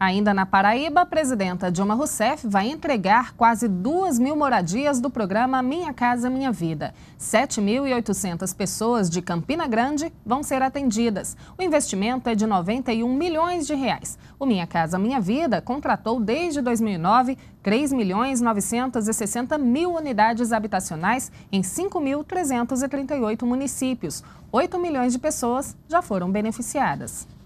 Ainda na Paraíba, a presidenta Dilma Rousseff vai entregar quase 2 mil moradias do programa Minha Casa Minha Vida. 7.800 pessoas de Campina Grande vão ser atendidas. O investimento é de 91 milhões de reais. O Minha Casa Minha Vida contratou desde 2009 3 milhões 960 mil unidades habitacionais em 5.338 municípios. 8 milhões de pessoas já foram beneficiadas.